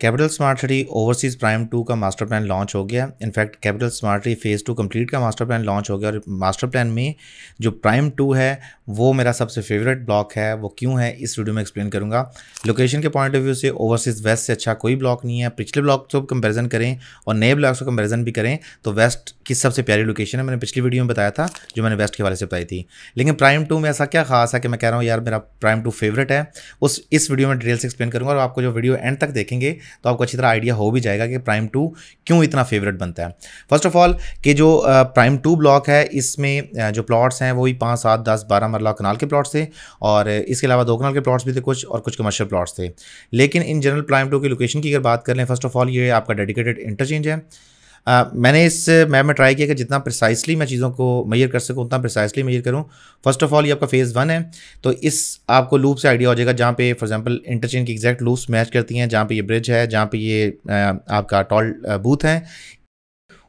capital smart city overseas prime two का master plan launch हो गया in fact capital smart city phase two complete का master plan launch हो गया और मास्टर प्लान में जो प्राइम टू है वो मेरा सबसे फेवरेट ब्लॉक है वो क्यों है इस वीडियो में एक्सप्लेन करूँगा लोकेशन के पॉइंट ऑफ व्यू से ओवरसीज़ वेस्ट से अच्छा कोई ब्लॉक नहीं है पिछले ब्लॉक से कंपेरिजन करें और नए ब्लॉक से कंपेरिजन भी करें तो वेस्ट की सबसे प्यारी लोकेशन है मैंने पिछली वीडियो में बताया था जो मैंने वेस्ट के वाले से बताई थी लेकिन प्राइम टू में ऐसा क्या खास है कि मैं कह रहा हूँ यार मेरा प्राइम टू फेवरेट है उस इस वीडियो में डिटेल्स से एक्सप्लेन करूँगा और आपको जो वीडियो एंड तक देखेंगे तो आपको अच्छी तरह आइडिया हो भी जाएगा कि प्राइम टू क्यों इतना फेवरेट बनता है फर्स्ट ऑफ ऑल कि जो प्राइम टू ब्लॉक है इसमें जो प्लॉट्स हैं वही पाँच सात दस बारह मरला कनाल के प्लॉट्स थे और इसके अलावा दो कनाल के प्लॉट्स भी थे कुछ और कुछ कमर्शियल प्लॉट्स थे लेकिन इन जनरल प्राइम टू की लोकेशन की अगर बात कर लें फर्स्ट ऑफ ऑल ये आपका डेडिकेटेड इंटरचेंज है आ, मैंने इस मैप में ट्राई किया कि जितना प्रिसाइसली मैं चीज़ों को मैयर कर सकूँ उतना प्रिसाइसली मैयर करूँ फर्स्ट ऑफ ऑल ये आपका फेज़ वन है तो इस आपको लूप से आइडिया हो जाएगा जहाँ पे फॉर एग्जांपल इंटरचेंज की एग्जैक्ट लूप्स मैच करती हैं जहाँ पे ये ब्रिज है जहाँ पे ये आपका टॉल बूथ है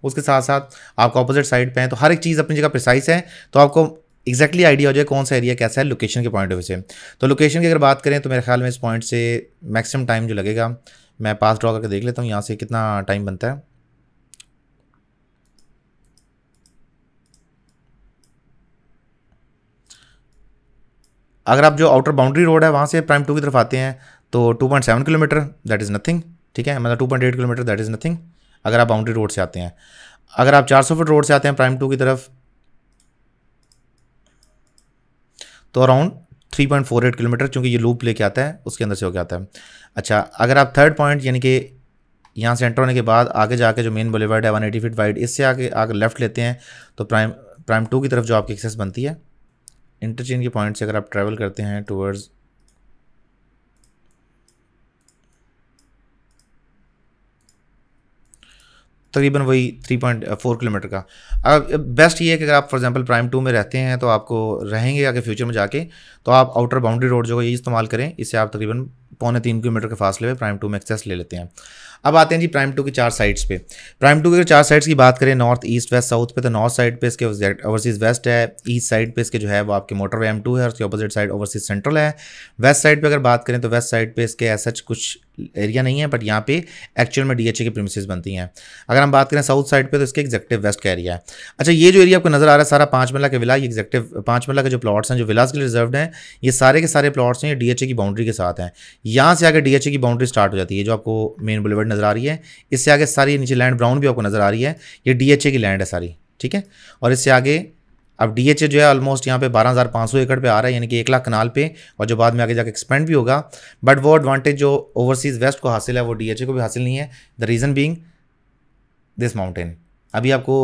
उसके साथ साथ आपका अपोजिट साइड पर है तो हर एक चीज़ अपनी जगह प्रिसाइस है तो आपको एग्जैक्टली आइडिया हो जाए कौन सा एरिया कैसा है लोकेशन के पॉइंट ऑफ व्यू से तो लोकेशन की अगर बात करें तो मेरे ख्याल में इस पॉइंट से मैक्सिमम टाइम जो लगेगा मैं पास ड्रॉ करके देख लेता हूँ यहाँ से कितना टाइम बनता है अगर आप जो आउटर बाउंड्री रोड है वहाँ से प्राइम टू की तरफ आते हैं तो two point seven kilometre that is nothing ठीक है मतलब two point eight kilometre that is nothing अगर आप बाउंड्री रोड से आते हैं अगर आप चार सौ फुट रोड से आते हैं प्राइम टू की तरफ तो around three point four eight kilometre चूँकि ये लूप लेके आता है उसके अंदर से होकर आता है अच्छा अगर आप थर्ड पॉइंट यानी कि यहाँ से एंटर होने के बाद आगे जाके जो मेन बोलेवर्ड है वन एटी फीट वाइड इससे आगे आगे लेफ्ट लेते हैं तो प्राइम प्राइम टू की तरफ जो आपकी एक्सेस बनती है इंटरचेंज के पॉइंट से अगर आप ट्रैवल करते हैं टूवर्ड्स तकरीबन वही थ्री पॉइंट फोर किलोमीटर का अब बेस्ट ये है कि अगर आप फॉर एग्जांपल प्राइम टू में रहते हैं तो आपको रहेंगे आगे फ्यूचर में जाके तो आप आउटर बाउंड्री रोड जो है ये इस्तेमाल करें इससे आप तकरीबन पौने तीन किलोमीटर के फासले में प्राइम टू में एक्सेस ले लेते हैं अब आते हैं जी प्राइम टू के चार साइड्स पे प्राइम टू के चार साइड्स की बात करें नॉर्थ ईस्ट वेस्ट साउथ पे तो नॉर्थ साइड पे इसके ओवरसीज वेस्ट है ईस्ट साइड पे इसके जो है वो आपके वे एम टू है और उसके अपोजिट साइड ओवरसीज सेंट्रल है वेस्ट साइड पर अगर बात करें तो वेस्ट साइड पर इसके एस कुछ एरिया नहीं है बट यहाँ पे एक्चुअल में डीएचए की प्रीमिसेस बनती हैं अगर हम बात करें साउथ साइड पे तो इसके एग्जेक्टिव वेस्ट का एरिया है अच्छा ये जो एरिया आपको नजर आ रहा है सारा पांच मल्ला के विला ये एग्जेक्टिव पांच मल्ला के जो प्लॉट्स हैं जो विलास के लिए रिजर्व हैं ये सारे के सारे प्लॉट्स हैं ये डीएचए की बाउंड्री के साथ हैं यहाँ से आगे डीएचए की बाउंड्री स्टार्ट हो जाती है जो आपको मेन बुलेवर्ड नज़र आ रही है इससे आगे सारी नीचे लैंड ब्राउन भी आपको नज़र आ रही है ये डी की लैंड है सारी ठीक है और इससे आगे अब डी जो है ऑलमोस्ट यहाँ पे 12,500 एकड़ पे आ रहा है यानी कि एक लाख कनाल पे और जो बाद में आगे जाकर एक्सपेंड भी होगा बट वो एडवांटेज जो ओवरसीज़ वेस्ट को हासिल है वो डी को भी हासिल नहीं है the reason being this mountain अभी आपको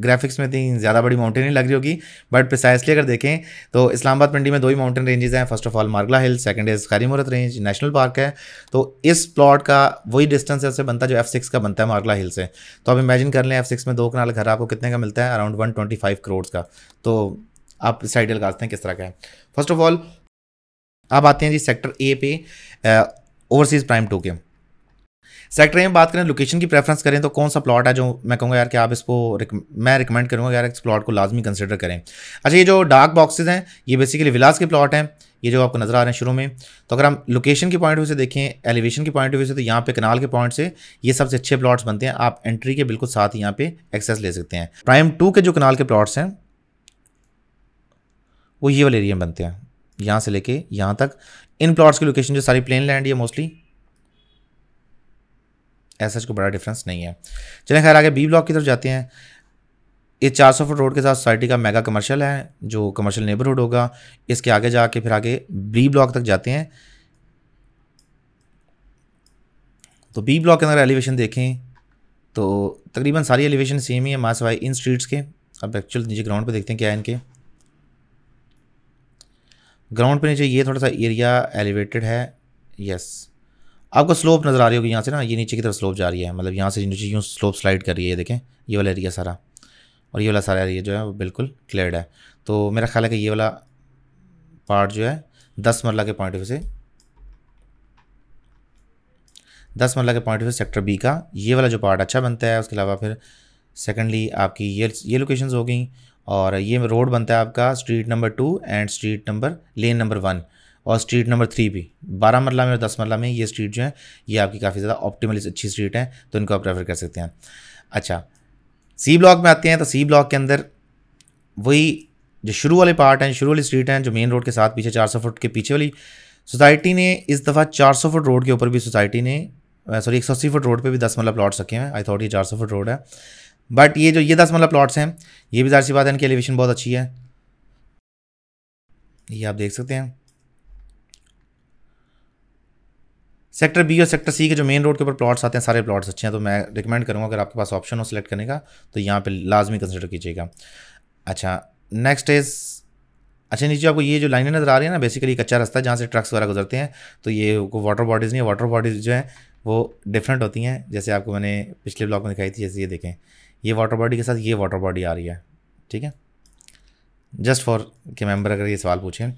ग्राफिक्स में इतनी ज़्यादा बड़ी माउंटेन नहीं लग रही होगी बट प्रिसाइसली अगर देखें तो इस्लामाबाद मंडी में दो ही माउंटेन रेंजेस हैं first of all Margalla hill second is Kheri Murat range national park है तो इस प्लॉट का वही डिस्टेंस ऐसे बनता है जो एफ सिक्स का बनता है मार्गला हिल से तो आप इमेजिन कर लें एफ सिक्स में दो कनाल घर आपको कितने का मिलता है around one twenty five crore का तो आप इस आइडियल काटते हैं किस तरह का है फर्स्ट ऑफ ऑल आप आते हैं जी सेक्टर ए पे ओवरसीज़ प्राइम टू के सेक्टर में बात करें लोकेशन की प्रेफरेंस करें तो कौन सा प्लॉट है जो मैं कहूँगा यार कि आप इसको मैं रिकमेंड करूँगा यार इस प्लॉट को लाजमी कंसिडर करें अच्छा ये जो डार्क बॉक्सेज हैं ये बेसिकली विलास के प्लॉट हैं ये जो आपको नज़र आ रहे हैं शुरू में तो अगर हम लोकेशन के पॉइंट ऑफ व्यू से देखें एलिवेशन के पॉइंट ऑफ व्यू से तो यहाँ पे कनाल के पॉइंट से ये सबसे अच्छे प्लॉट्स बनते हैं आप एंट्री के बिल्कुल साथ ही यहाँ पे एक्सेस ले सकते हैं प्राइम टू के जो कनाल के प्लॉट्स हैं वो ये वाले एरिया में बनते हैं यहाँ से लेके यहाँ तक इन प्लॉट्स की लोकेशन जो सारी प्लेन लैंड है मोस्टली ऐसा कोई बड़ा डिफरेंस नहीं है चले खैर आगे बी ब्लॉक की तरफ जाते हैं ये चार सौ फुट रोड के साथ सोसाइटी का मेगा कमर्शियल है जो कमर्शियल नेबरहुड होगा इसके आगे जाके फिर आगे बी ब्लॉक तक जाते हैं तो बी ब्लॉक के अंदर एलिवेशन देखें तो तकरीबन सारी एलिवेशन सेम ही है मास वाई इन स्ट्रीट्स के अब एक्चुअल नीचे ग्राउंड पे देखते हैं क्या है इनके ग्राउंड पे नीचे ये थोड़ा सा एरिया एलिवेटेड है यस आपको स्लोप नज़र आ रही होगी यहाँ से ना ये नीचे की तरफ स्लोप जा रही है मतलब यहाँ से नीचे यूँ स्लोप स्लाइड कर रही है देखें ये वाला एरिया सारा और ये वाला सारा एरिया जो है वो बिल्कुल क्लियर है तो मेरा ख्याल है कि ये वाला पार्ट जो है दस मरला के पॉइंट ऑफ से दस मरला के पॉइंट ऑफ सेक्टर बी का ये वाला जो पार्ट अच्छा बनता है उसके अलावा फिर सेकेंडली आपकी ये ये लोकेशन हो गई और ये रोड बनता है आपका street number two and street number lane number one और स्ट्रीट नंबर थ्री भी बारह मरला में और दस मरला में ये स्ट्रीट जो है ये आपकी काफ़ी ज़्यादा ऑप्टिमली अच्छी स्ट्रीट है तो इनको आप प्रेफर कर सकते हैं अच्छा सी ब्लॉक में आते हैं तो सी ब्लॉक के अंदर वही जो शुरू वाले पार्ट हैं शुरू वाली स्ट्रीट हैं जो मेन रोड के साथ पीछे सौ फुट के पीछे वाली सोसाइटी ने इस दफ़ा सौ फुट रोड के ऊपर भी सोसाइटी ने सॉरी एक सौ अस्सी फुट रोड पर भी दस मरला प्लाट्स रखे हैं आई थॉट ये चार सौ फुट रोड है बट ये जो ये दस मरला प्लाट्स हैं ये भी जाहिर सी बात है इनकी एलिवेशन बहुत अच्छी है ये आप देख सकते हैं सेक्टर बी और सेक्टर सी के जो मेन रोड के ऊपर प्लॉट्स आते हैं सारे प्लॉट्स अच्छे हैं तो मैं रिकमेंड करूँगा अगर आपके पास ऑप्शन हो सिलेक्ट करने का तो यहाँ पर लाजमी कंसिडर कीजिएगा अच्छा नेक्स्ट इज़ अच्छा नीचे आपको ये जो लाइनें नज़र आ रही है ना बेसिकली कच्चा रास्ता है जहाँ से ट्रक्स वगैरह गुजरते हैं तो ये वाटर बॉडीज़ नहीं है वाटर बॉडीज़ जो हैं वो डिफरेंट होती हैं जैसे आपको मैंने पिछले ब्लॉग में दिखाई थी जैसे ये देखें ये वाटर बॉडी के साथ ये वाटर बॉडी आ रही है ठीक है जस्ट फॉर के मेम्बर अगर ये सवाल पूछें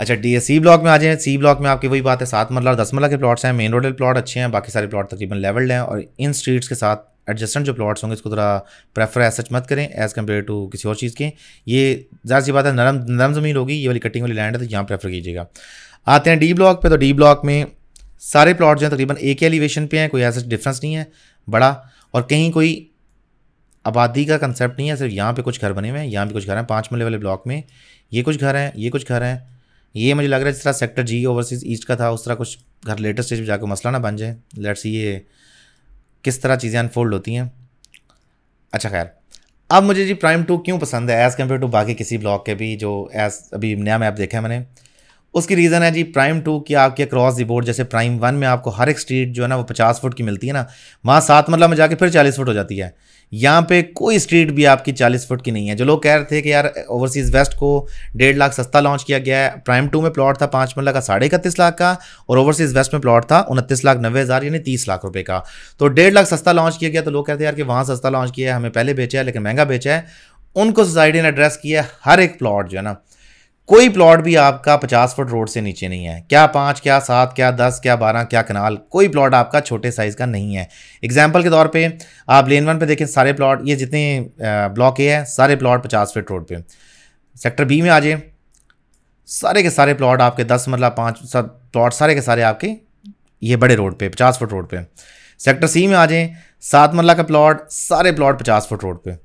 अच्छा डी सी ब्लॉक में आ जाए सी ब्लॉक में आपकी वही बात है सात मरला दस मरला के प्लॉट्स हैं मेन रोड प्लॉट अच्छे हैं बाकी सारे प्लॉट तकरीबन लेवल्ड हैं और इन स्ट्रीट्स के साथ एडजस्टेंट जो प्लॉट्स होंगे इसको थोड़ा प्रेफर एज सच मत करें एज़ कम्पेयर टू किसी और चीज़ के ये ज़्यादा सी बात है नरम नरम ज़मीन होगी ये वाली कटिंग वाली लैंड है तो यहाँ प्रेफर कीजिएगा आते हैं डी ब्लॉक पर तो डी ब्लॉक में सारे प्लॉट जो हैं तकरीबन एक ही एलिवेशन पे हैं कोई ऐसा डिफरेंस नहीं है बड़ा और कहीं कोई आबादी का कंसेप्ट नहीं है सिर्फ यहाँ पे कुछ घर बने हुए हैं यहाँ पे कुछ घर हैं पाँच मल्ले वाले ब्लॉक में ये कुछ घर हैं ये कुछ घर हैं ये मुझे लग रहा है जिस तरह सेक्टर जी ओवरसीज ईस्ट का था उस तरह कुछ घर लेटेस्ट स्टेज पर जाकर मसला ना बन जाए लेट्स ये किस तरह चीज़ें अनफोल्ड होती हैं अच्छा खैर अब मुझे जी प्राइम टू क्यों पसंद है एज़ कम्पेयर टू बाकी किसी ब्लॉग के भी जो एज अभी नया मैप देखा है मैंने उसकी रीज़न है जी प्राइम टू की आपके क्रॉस दी बोर्ड जैसे प्राइम वन में आपको हर एक स्ट्रीट जो है ना वो पचास फुट की मिलती है ना वहाँ सात मरला मतलब में जाके फिर चालीस फुट हो जाती है यहाँ पे कोई स्ट्रीट भी आपकी 40 फुट की नहीं है जो लोग कह रहे थे कि यार ओवरसीज़ वेस्ट को डेढ़ लाख सस्ता लॉन्च किया गया है प्राइम टू में प्लॉट था पाँच मरला का साढ़े इकतीस लाख का और ओवरसीज़ वेस्ट में प्लॉट था उनतीस लाख नब्बे हज़ार यानी तीस लाख रुपए का तो डेढ़ लाख सस्ता लॉन्च किया गया तो लोग कहते हैं यार कि वहाँ सस्ता लॉन्च किया है हमें पहले बेचा है लेकिन महंगा बेचा है उनको सोसाइटी ने एड्रेस किया हर एक प्लॉट जो है ना कोई प्लॉट भी आपका पचास फुट रोड से नीचे नहीं है क्या पाँच क्या सात क्या दस क्या बारह क्या कनाल कोई प्लॉट आपका छोटे साइज़ का नहीं है एग्जाम्पल के तौर पे आप लेन वन पे देखें सारे प्लॉट ये जितने ब्लॉक ए है सारे प्लॉट पचास फिट रोड पे सेक्टर बी में आ जाए सारे के सारे प्लॉट आपके दस मरला पाँच सब प्लॉट सारे के सारे आपके ये बड़े रोड पे पचास फुट रोड पे सेक्टर सी में आ जाए सात मरला का प्लॉट सारे प्लॉट पचास फुट रोड पे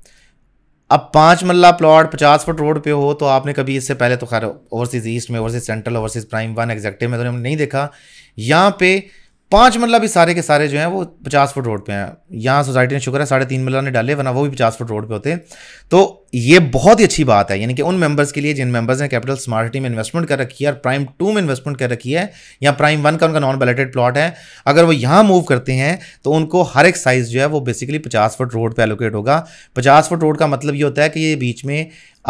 अब पाँच मल्ला प्लॉट पचास फुट रोड पे हो तो आपने कभी इससे पहले तो खैर ओवरसीज़ ईस्ट में overseas central overseas prime one एग्जैक्टिव में तो हमने नहीं देखा यहाँ पे पाँच मरला मतलब भी सारे के सारे जो हैं वो पचास फुट रोड पे हैं यहाँ सोसाइटी ने शुक्र है साढ़े तीन मरला ने डाले वरना वो भी पचास फुट रोड पे होते तो ये बहुत ही अच्छी बात है यानी कि उन मेंबर्स के लिए जिन मेंबर्स ने कैपिटल स्मार्ट सिटी में इन्वेस्टमेंट कर रखी है और प्राइम टू में इन्वेस्टमेंट कर रखी है या प्राइम वन का उनका नॉन बैलेटेड प्लॉट है अगर वो यहाँ मूव करते हैं तो उनको हर एक साइज़ जो है वो बेसिकली पचास फुट रोड पर एलोकेट होगा पचास फुट रोड का मतलब ये होता है कि ये बीच में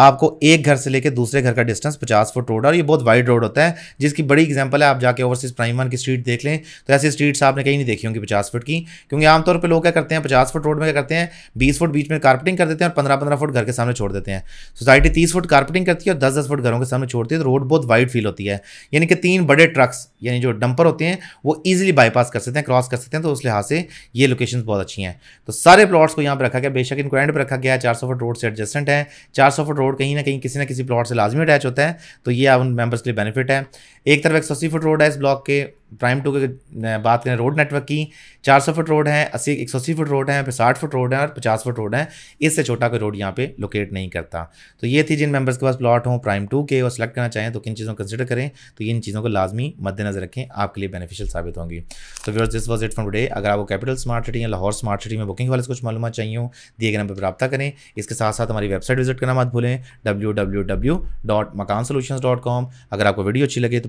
आपको एक घर से लेकर दूसरे घर का डिस्टेंस पचास फुट रोड और ये बहुत वाइड रोड होता है जिसकी बड़ी एग्जांपल है आप जाके ओवरसीज प्राइम वन की स्ट्रीट देख लें तो ऐसी स्ट्रीट्स आपने कहीं नहीं देखी होंगी पचास फुट की क्योंकि आमतौर पर लोग क्या करते हैं पचास फुट रोड में क्या करते हैं बीस फुट बीच में कार्पेटिंग कर देते हैं और पंद्रह पंद्रह फुट घर के सामने छोड़ देते हैं सोसाइटी तीस फुट कार्पेटिंग करती है और दस दस फुट घरों के सामने छोड़ती है तो रोड बहुत वाइड फील होती है यानी कि तीन बड़े ट्रक्स यानी जो डंपर होते हैं वो ईजिली बाईपास कर सकते हैं क्रॉस कर सकते हैं तो उस लिहाज से ये लोकेशन बहुत अच्छी हैं तो सारे प्लॉट्स को यहाँ पर रखा गया बेशक इनको एंड पर रखा गया है चार फुट रोड से एडजस्टेंट है चार फुट फ्रॉड कहीं ना कहीं किसी ना किसी प्लॉट से लाजमी अटैच होता है तो ये उन मेम्बर्स के लिए बेनिफिट है एक तरफ एक सौ अस्सी फुट रोड है इस ब्लॉक के प्राइम टू के बात करें रोड नेटवर्क की चार सौ फुट रोड है अस्सी एक सौ अस्सी फुट रोड है फिर साठ फुट रोड है और पचास फुट रोड है इससे छोटा कोई रोड यहाँ पे लोकेट नहीं करता तो ये थी जिन मेंबर्स के पास प्लॉट हों प्राइम टू के और सेलेक्ट करना चाहें तो किन चीज़ों को कंसिडर करें तो इन चीज़ों को लाजमी मद्देनजर रखें आपके लिए बेनिफिशियल साबित होंगी तो viewers this was it for today अगर आपको कैपिटल स्मार्ट सिटी या लाहौर स्मार्ट सिटी में बुकिंग वाले से कुछ मालूम चाहिए दिए गए नंबर पर रब्ता करें इसके साथ साथ हमारी वेबसाइट विजिट करना मत भूलें W W W dot Makaan dot com अगर आपको वीडियो अच्छी लगे तो